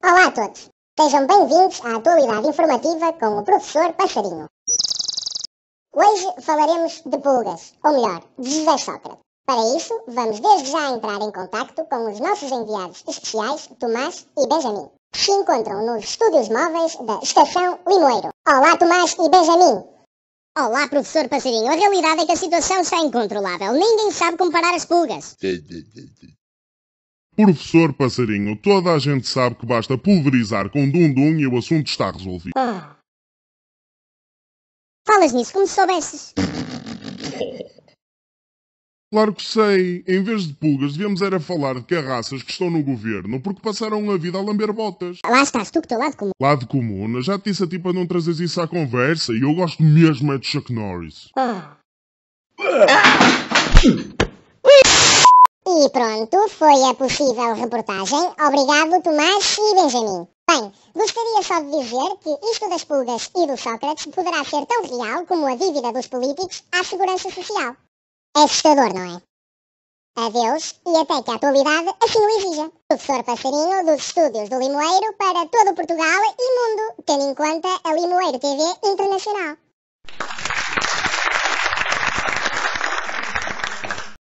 Olá a todos, sejam bem-vindos à atualidade informativa com o professor Passarinho. Hoje falaremos de pulgas, ou melhor, de José Sócrates. Para isso, vamos desde já entrar em contacto com os nossos enviados especiais, Tomás e Benjamin, que se encontram nos estúdios móveis da Estação Limoeiro. Olá, Tomás e Benjamin! Olá, professor Passarinho. A realidade é que a situação está incontrolável. Ninguém sabe comparar as pulgas. Professor Passarinho, toda a gente sabe que basta pulverizar com dum-dum e o assunto está resolvido. Oh. Falas nisso como se soubesses. Claro que sei. Em vez de pulgas, devíamos era falar de carraças que estão no governo porque passaram a vida a lamber botas. Lá estás tu que teu lado comum. Lado comum? Já te disse a ti para não trazeres isso à conversa e eu gosto mesmo é de Chuck Norris. Ah. Ah. E pronto, foi a possível reportagem. Obrigado, Tomás e Benjamin. Bem, gostaria só de dizer que isto das pulgas e do Sócrates poderá ser tão real como a dívida dos políticos à segurança social. É assustador, não é? Adeus e até que a atualidade assim o exija. Professor Passarinho dos estúdios do Limoeiro para todo Portugal e mundo, tendo em conta a Limoeiro TV Internacional.